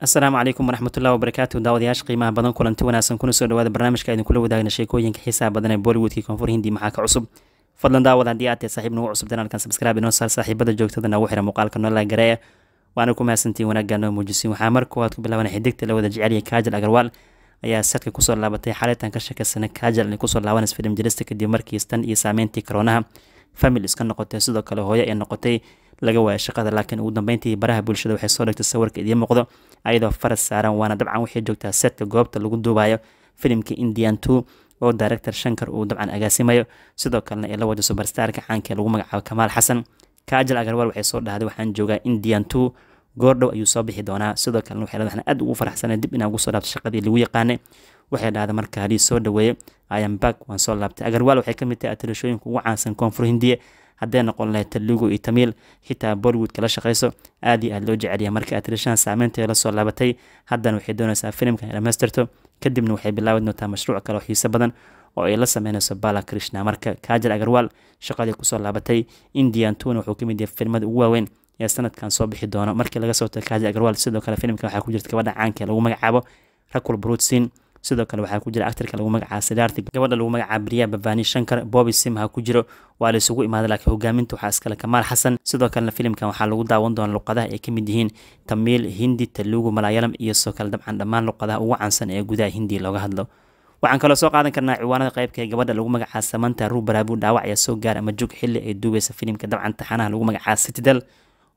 asalaamu calaykum waraxmatullahi wabarakaatu daawadayaasha qiimaha badan kulanti wanaagsan kuna soo dhawaada barnaamijka idinkula wadaagna sheekooyinka xiisaha badan ee bollywoodkii koonfur hindi maxaa ka cusub fadlan daawad haddii aad tahay saaxiib nagu cusub danaalkan sabskraibe noo saar saaxiibada joogtadana ugu xira muuqaalka noola gareeya waana ku mahadsantiin wanaagga noo muujisiin waxaa mar koowaad ku bilaabana xiddigta la wada jeceliyay kaajal agarwaal ayaa sadka kusoo laabatay xalitan ka shakeysana kaajal inay kusoo laabanaysa filim kadib markii stan iyo saameyntii koroonaha famil iska noqotay sidoo kale hooyo ee noqotay laga waaya shaqada laakiin ugu dambeyntii baraha bulshada waxay soo dhigtay sawirka idiin muuqdo ayadoo faras saaran waana dabcan waxay joogtaa setka goobta lagu duubayo filimka indian two oo director shankar uu dabcan agaasimayo sidoo kalena ee la wado subarstarka caanka lagu magacaabo kamaal xasan kaajal agarwaal waxay soo dhahday waxaan joogaa indian two goordhow ayuu soo bixi doonaa sidoo kalena waxay waxaan aad ugu faraxsanay dib inaan ugu soo dhaabto shaqadii lagu yaqaanay waxay dhahday marka soo dhaweeyay ayam bak waan soo laabtay agarwaal waxay ka mid tahay atalashooyinka ugu caansan koonfur hindiya haday noqon lahayd taligo iyo tamiil xitaa bollywood kala shaqayso aad iyo aad loo jecelyahay marka aad tirishahan saameynteeda lasoo laabatay haddana waxay doonaysaa filimkan dhamaystirto kadibna waxay bilaabi doontaa mashruuc kale oo xiiso badan oo ay la sameynayso bala krishna marka kaajar agarwal shaqadii kusoo laabatay indian tuna wuxuu kamid yahay filimada ugu waaweyn ee sanadkan soo bixi doono markii laga soo tago kaajar agarwal sidoo kale filimka waxaa ku jirta gabadha caanka lagu magacaabo rakul brutsin sidoo kale waxaa ku jira actarka lagu magacaa sidaarti gabadha lagu magacaa beriya bavani shankar boobi simha ku jiro waa la isugu imaaday laakiin hogaaminta waxaa iskale kamaal xasan sidoo kalena filimkan waxaa lagu daawan doonaa luqadaha ay ka mid yihiin tamiil hindi taluugu malaayalam iyo soo kale dabcan dhammaan luqadaha ugu caansan ee gudaha hindi looga hadlo waxaan kaloo soo qaadan karnaa ciwaanada qaybka ee gabadha lagu magacaa samanta ruu dhaawac ayaa soo gaar ama xilli ay duubeysa filimka dabcan taxanaha lagu magacaa citidel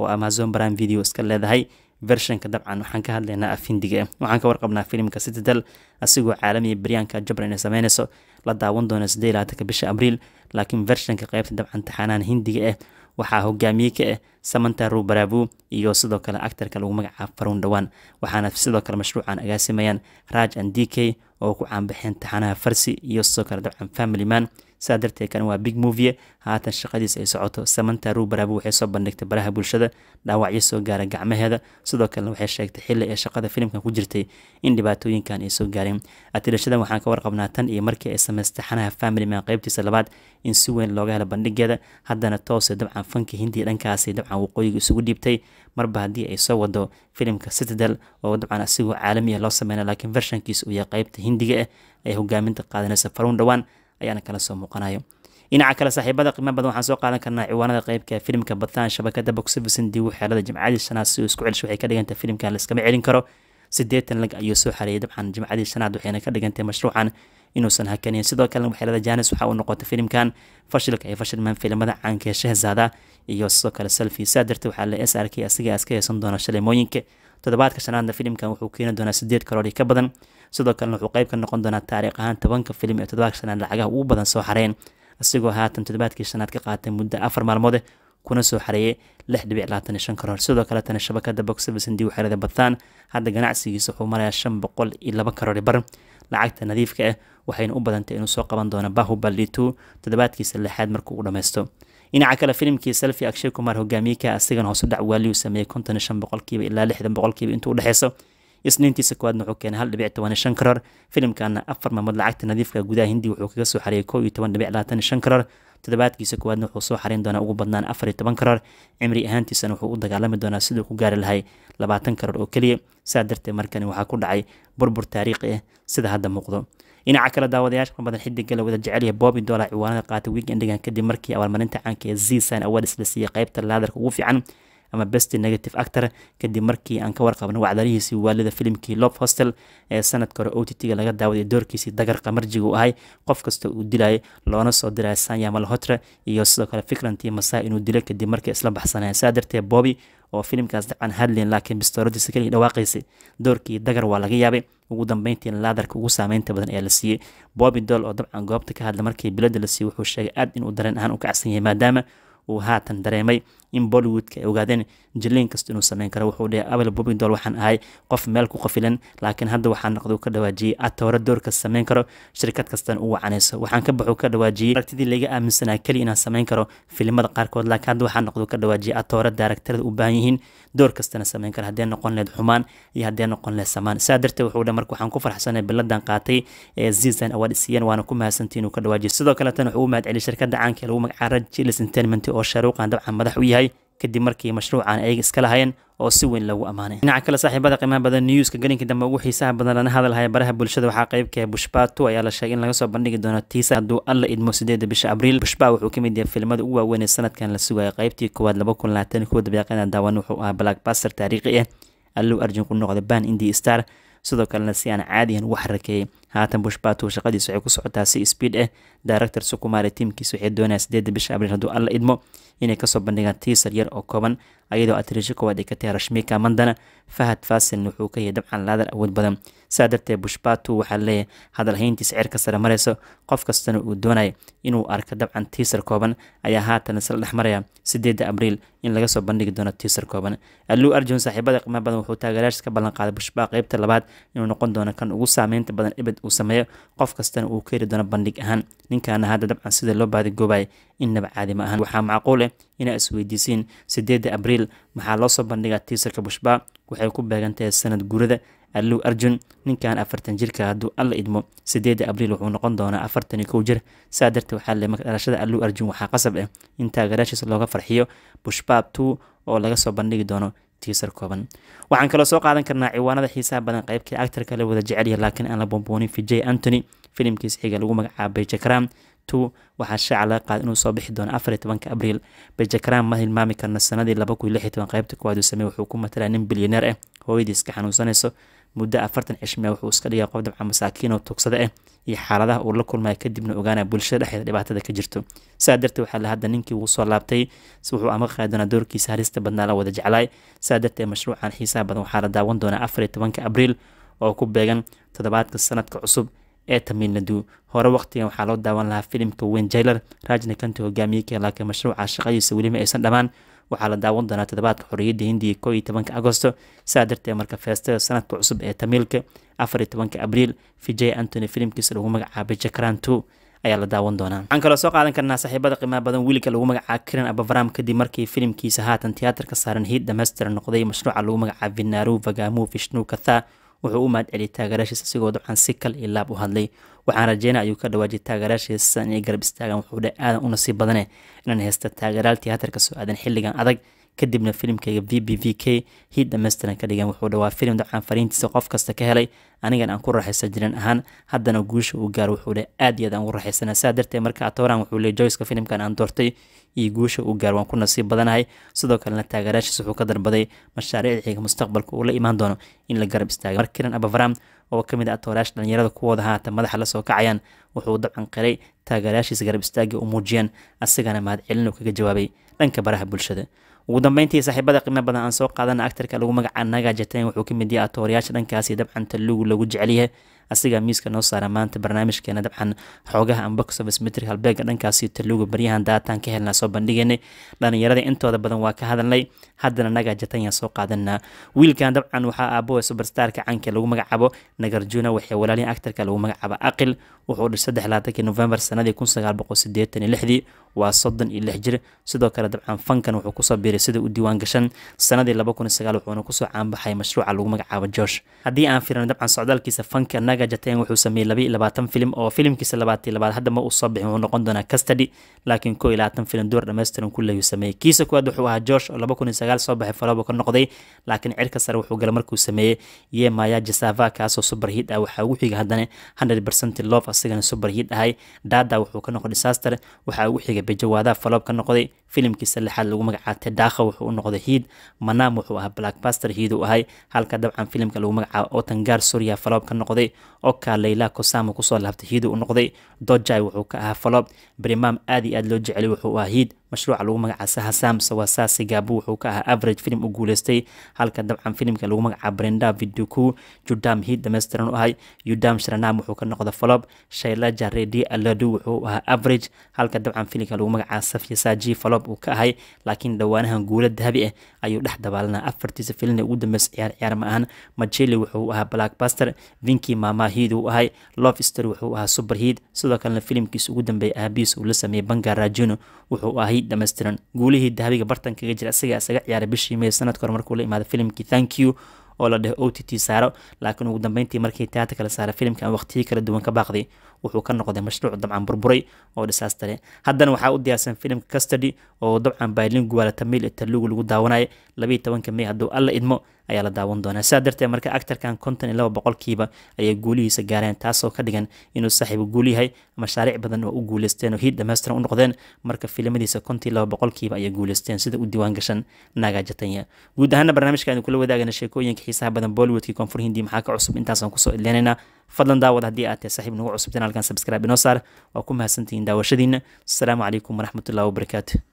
oo amazon brime video iska leedahay vershanka dabcan waxaan ka hadlaynaa afindiga eh. waxaan ka warqabnaa filimka citadel asigoo caalamiya baryaanka jabran ay sameynayso la daawan doona sidee laatanka bisha abriil laakiin vershanka qeybta dabcan taxaanahan hindiga ah waxaa hogaamiye ka ah eh samanta rubaraabu iyo sidoo kale actarka lagu magacaabo faruun dhowaan waxaana sidoo kale mashruucan agaasimayaan raj and d k oo ku caanbaxeen taxaanaha farsi iyo sidoo kale dabcan family man saa darteed kan waa big movie haatan shaqadiis ay socoto samanta rubarab waxay soo bandhigtay baraha bulshada dhaawacyo soo gaara gacmaheeda sidoo kalena waxay sheegtay xili ay shaqada filimkan ku jirtay in dhibaatooyinkan ay soo gaareen atidhashadan waxaan ka warqabnaa tan iyo markii ay samaystay xanaha familyman qeybtiisa labaad in si weyn looga helo bandhigeeda haddana toose dabcan fanka hindiya dhankaasi dabcan waqooyiga isugu dhiibtay marba haddii ay soo wado filimka citadel oo dabcan asigoo caalami ah loo sameyna laakiin vershankiis uu yahay qeybta hindiga ah ay hogaaminta qaadanaysa faruun dhowaan ayaana kala soo muuqanayo dhinaca kale saaxiibada qiimo badan waxaan soo qaadan karnaa ciwaanada qeybka filimka bataan shabakada boxofison diigu xeelada jimcadii shanaad si uu isku celsho waxay ka dhigantay filimkan la iskama celin karo siddeetan lag ayuu soo xareeyay dabcan jimcadii shanaad waxayna ka dhigantay mashruucan inuusan hakanin sidoo kalena waxyeelada janis waxa uu noqotay filimkan fashilka ay fashilmaan filimada caanka ee shahzaada iyo sidoo kale selfie saa darteed waxaa la s r k asiga iska haysan doona shaleemooyinka todobaadka shanaadna filimkan wuxuu keeni doonaa sideed karoori ka badan sidoo kalena wuxuu qayb ka noqon doonaa taariikh ahaan tobanka filim ee toddobaadka shanaad lacagaha ugu badan soo xareen isagoo haatan todobaadkii shanaad ka qaatay muddo afar maalmoode eh, kuna soo xareeyay lix dhibic labaatan shan karoor sidoo kaletana shabakada box service indigu xerada bataan hadda ganacsigiisa wuxuu marayaa shan boqol iyo laba karoori bar lacagta nadiifka ah waxayna u badantay inuu soo qaban doono bahubal todobaadkiisa two toddobaadkiisa lixaad markuu u dhammaysto dhinaca kale filimkii selfi akshay kumar hogaamiyka asigan hoose dhac waaliyu sameeyey konton shan boqolkiiba ilaa lixdan boqolkiiba intuu udhexeyso isniintiisa koowaadna wuxuu keenay hal dhibic toban shan karar filimkana afar maamood lacagta nadiifka ah gudaha hindi wuxuu kaga soo xariyay koo iyo toban dhibic labaatan shan karar toddobaadkiisa koowaadna wuxuu soo xarin doonaa ugu badnaan afar iyo toban karar cimri ahaantiisana wuxuu u dagaalami doonaa siduu ku gaari lahay labaatan karar oo keliya saa darteed markani waxaa ku dhacay burbur taariikhi ah sida hadda muuqdo dhinaca kale daawadayaasha badan xidiga la wada jecelyahay boobi doola ciwaanada qaatay weekend-gan kadib markii abaalmarinta caanka ee zisan awaad isla siiyey qeybta laadarka ugu fiican ama best negative actor kadib markii aan ka warqabno wacdarihiisii waalida filimkii lob hostel ee sanadka hore o t t-ga laga daawaday doorkiisii dagarka marjiga u ahay qof kasta uu dilay loona soo diray sanya malhotre iyo sidoo kale fikrantii masaa inuu dilo kadib markii isla baxsaneen saa darteed boobi oo filimkaas dacan hadlin laakiin bistooradiisa keligii dhawaaqaysay doorkii dagar waa laga yaabay ugu dambeyntii laadarka ugu saameynta badan ayaa la siiyey boobi dool oo dabcan goobta ka hadla markii bilada la siiyey wuxuu sheegay aad inuu dareen ahaan u kacsan yahay maadaama uu haatan dareemay in bollywoodka ay ogaadeen jiliin kasta inuu sameyn karo wuxuu dheh abel bobingdol waxaan ahay qof meel ku qafilan laakiin hadda waxaa noqda ka dhawaajiyey atoore doorkas sameyn karo shirkad kastana u wacanayso waxaan ka baxu ka dhawaajiyey aragtidii laga aaminsanaa keli inaan sameyn karo filimada qaarkood laakiin hadda waxaa noqda ka dhawaajiyey atoore daaragtarada u baahan yihiin door kastana sameyn karo haddee noqon leed xumaan iyo haddee noqon leed samaan saa darteed wuxuu dheh marka waxaan ku farxsanay biladan qaatay ee zisan awaad isiiyeen waana ku mahadsantii inuu ka dhawaajiyo sidoo kaleetana wuxuu u mahad celiyay shirkada caanka ee lagu magacaaba jilis entertainment oo sharuuqan dabcan madax u yahay kadib markii mashruucan ayaga iska lahayeen oo si weyn loogu ammaanay dhinaca kale saaxiibada qiimaha badan newska gelinka dambe ugu xiisaha badan lana hadalhaya baraha bulshada waxaa qaybkae ah bushbatu ayaa la sheegay in laga soo bandhigi doono tiisa hadduu alla idmo sideeda bisha abriil bushba wuxuu ka mid yahay filmada ugu waaweyn ee sanadkan la sugaya qaybtii koowaad laba kun labaatan kooda baaqyada ah, daawan wuxuu ahaa blackbaster taariikhi ah alluu arjun ku noqday ban indi star sidoo kalena si aan caadiyan wax rakeeyay haatan bushbatu shaqadiisa waxay ku socotaa si speed ah director sukumaari tiimkiis waxay doonaya sideeda bisha abriil hadduu alla idmo inay kasoo bandhigaan tiisar yar oo kooban ayadoo atiriisho koowaad ay ka tahay rashmika mandana fahad fasin wuxuu ka yahay dabcan laadan awood badan sidaa darteed bushbatu waxaa leeyahay hadalhayntiisa cirka sare marayso qof kastana uu doonaya inuu arko dabcan tiisar kooban ayaa haatan isla dhex maraya sideeda abriil in laga soo bandhigi doono tiisar kooban aluu arjun saaxiibada qiimaha badan wuxuu taageeraashiis ka ballan bushba qeybta labaad inuu noqon doono kan ugu saameynta badan ebed uu sameeyo qof kastana uu keeri doono bandhig ahaan ninkaana hadda dabcan sida loo baadigoobayo innaba caadi ma ahan waxaa macquul ah inaa isweydiisiin sideeda abriil abriil waxaa loo soo bandhigaa tiisarka bushbaa waxay ku beegantahay sanad gurada aliw arjun ninkan afartan jirka hadduu alla idmo sideeda abriil wuxuu noqon doonaa afartan iyo kow jir saa darteed waxaa le dhalashada aliw arjun waxaa qasab ah eh. in taageeraashiisa looga farxiyo bushbaab two oo laga soo bandhigi doono tiisar kooban waxaan kaloo soo qaadan karnaa ciwaanada xiisaha badan qaybkii actarka la wada jecelyaha laakiin aan la bomboonin vijay antony filimkiis xiga lagu magacaabay jakram two waxaa shaacala qaad inuu soo bixi doono afariy tobanka abriil bejakaraan ma hilmaami karno sanadii laba kun iyo toban qaybta koowaad uu sameey wuxuu ku matalaa nin bilyaneer ah eh hooyadii iska xanuunsanayso muddo afartan cishmea wuxuu iska dhigaa qof dabca masaakiin oo tugsada ah eh iyo xaaladaha uu la kulmaya kadibna ogaanaya bulshada dhexdeeda dhibaatada ka jirto saa darteed waxaa la hadda ninkii wuu soo laabtay wuxuu ama qaadi doonaa doorkiisa halista badnaa la wada jeclaay saa darteed mashruucan xiisaha badan waxaa la daawan doonaa afariy tobanka abriil oo ku beegan toddobaadka sanadka cusub ee tamiinadu hore waqtigan waxaa loo daawan lahaa filimka wenjailer rajna kanti hogaamiyey ka laakiin mashruuca shaqadiisa welima aysan dhammaan waxaa la daawan doonaa toddobaadka xorriyadda hindiya koo iyo tobanka agosto saa darteed marka feestada sanadka cusub ee tamiilka afar iyo tobanka abriil vijay antony filimkiisa lagu magacaabay jakran ayaa la daawan doonaa waxaan kaloo soo qaadan karnaa saaxiibada qiimaha badan wiilka lagu magacaa kiran abavaram kadib markii filimkiisa haatan tiyaatarka saaran hiid dhammaystiran noqday mashruuca lagu magacaabo vinaru vagamu vishnu katha wuxuu u mahad celiyay taageerayaashiisa isigoo dabcan si kal iyo laab u hadlay waxaan rajeynaya ayuu ka dhawaajiyay taageerayaashiisa inay garab istaagaan wuxuu dhe aadan u nasiib badane inaan heysta taageeraaltii hatarka soo aadan xilligan adag kadibna filimkayga v b v k hiid dhamaystiran ka dhigan wuxuu dhawaa filim docaan fariintiisa qof kasta ka helay anigan aan ku raxaysan jirin ahaan haddana guusha uu gaaro wuxuu dhe aad iyo aan ugu raxaysana saa darteed marka atooran wuxuu leey joyska filimkan aan doortay iyo guusha uu gaar waan ku nasiib badanahay sidoo kalena taageeraashiis wuxuu ka darbaday mashaariicda xiga mustaqbalka uu la imaan doono in la garab istaaga markiran abafaram oo ka mid ah atoorayaasha dhalinyarada kuwooda haata madaxa la soo kacayaan wuxuu dabcan qiray taageerayaashiisa garab istaagii u muujiyeen asigana mahadcelin uu kaga jawaabay dhanka baraha bulshada ugu dambeyntii saaxiibada qiima badan aan soo qaadana actarka lagu magacaa naga jatan wuxuu ka mid yahay atoorayaasha dhankaasi dabcan talugu lagu jecelyahay asigaa miiska noo saara maanta barnaamijkeena dabcan xoogaha anbox of smitry halbeega dhankaasi taluuga baryahan daataan ka helnaa soo bandhigaynay dhalinyarada intooda badan waa ka hadalnay haddana nagaa jatanyaan soo qaadanaa wiilkan dabcan waxaa aabboa subarstarka canka lagu magacaabo nagarjuna waxaa walaalyahin actarka lagu magacaabo aqil wuxuu dhis saddexlaatankii novembar sanadii kun sagaal boqol sideetan iyo lixdii waa soddon iyo lix jir sidoo kale dabcan fankan wuxuu kusoo biiray sida u diiwaan sanadii laba kun iyo sagaal wuxuuna kusoo caanbaxay mashruuca lagu magacaabo josh haddii aan firino dabcan socdaalkiisa fanka Karaga Jateen wuxuu sameeyay laba iyo labaatan filim oo filimkiisa labaatan iyo labaad hadda ma uu soo bixin wuxuu noqon doonaa custody laakiin koo iyo labaatan filim door dhammaystiran ku leeyuu sameeyey kiisa kuwaad wuxuu ahaa Josh oo laba kun iyo sagaal soo baxay falabo ka noqday laakiin cirka sare wuxuu galay markuu sameeyey Ye Maya Jisava kaasoo superhit ah waxaa ugu xiga haddana 100% love asigana superhit ahay Dada wuxuu ka noqday disaster waxaa ugu xiga Bejawaada falabo ka noqday filimkiisa lixaad lagu magacaabay Dakha wuxuu u noqday Heat Manam wuxuu ahaa blockbuster Heat uu ahay halka dabcan filimka lagu magacaabo Otangar Surya falabo ka noqday oo kaa layla kosamo kusoo laabtay hiidu u noqday dojai wuxuu ka ahaa falo barmaam aad iyo aad loo jecelay wuxuu ahaa hiid mashruuca lagu magacaasa hasaamse waa saasi gaabo wuxuu ka ahaa average filim u guuleystay halka dabcan filimka lagu magaca brenda viduku judam hiid dhameystiran u ahay yudam shranam wuxuu ka noqda folob shaylaja redi aladu wuxuu ahaa average halka dabcan filimka lagu magacaa safyasaji folob uu ka ahay laakiin dhowaanahan guula dahabi ah ayuu dhex dabaalanaa afartiisa filin ugu dambeysay ciyaar ciyaar ahan majeli wuxuu ahaa blackbuster vinki mama hiid uu ahay lovester wuxuu ahaa super hiid sidoo kalena filimkiisa ugu dambeeya aabiis uu la sameeyey banga rajino wuxuu ahayd dhamaystiran guulihii dahabiga bartankaga jira isaga isaga ciyaaray bishii may sanadka hore markuu la imaada filimkii thank you oo la dheh o t t saaro laakiin ugu dambeyntii markii teata kala saaray filimkan waqtiyo kala duwan ka baaqday wuxuu ka noqday mashruuc dabcan burburay oo dhisaastare haddana waxaa u diyaarsan filimka custody oo dabcan baylin guwaala tamil talugu lagu daawanaya labayi tobanka may hadduu alla idmo ayaa la daawan doonaa sidaa darteed marka actarkan konton iyo laba boqolkiiba ayay guulihiisa gaareen taasoo ka dhigan inuu saaxiibu guul yahay mashaariic badan oo u guuleysteen oo hiid dhamaystiran u noqdeen marka filimadiisa konton iyo laba boqolkiiba ayay guuleysteen sida u diiwaan naaga jatanya guud ahaana barnaamijkaanu kula wadaagana sheekooyinka xiisaha badan bollywoodkii koonfur hindi maxaa ka cusub intaasaan kusoo idleenaynaa fadlan daawad haddii aad tahay saaxiib nagu cusub janaalkan sabscribe inoo saar waa ku mahadsantihiin daawashadiina asalaamu calaykum waraxmatullahi wabarakaatu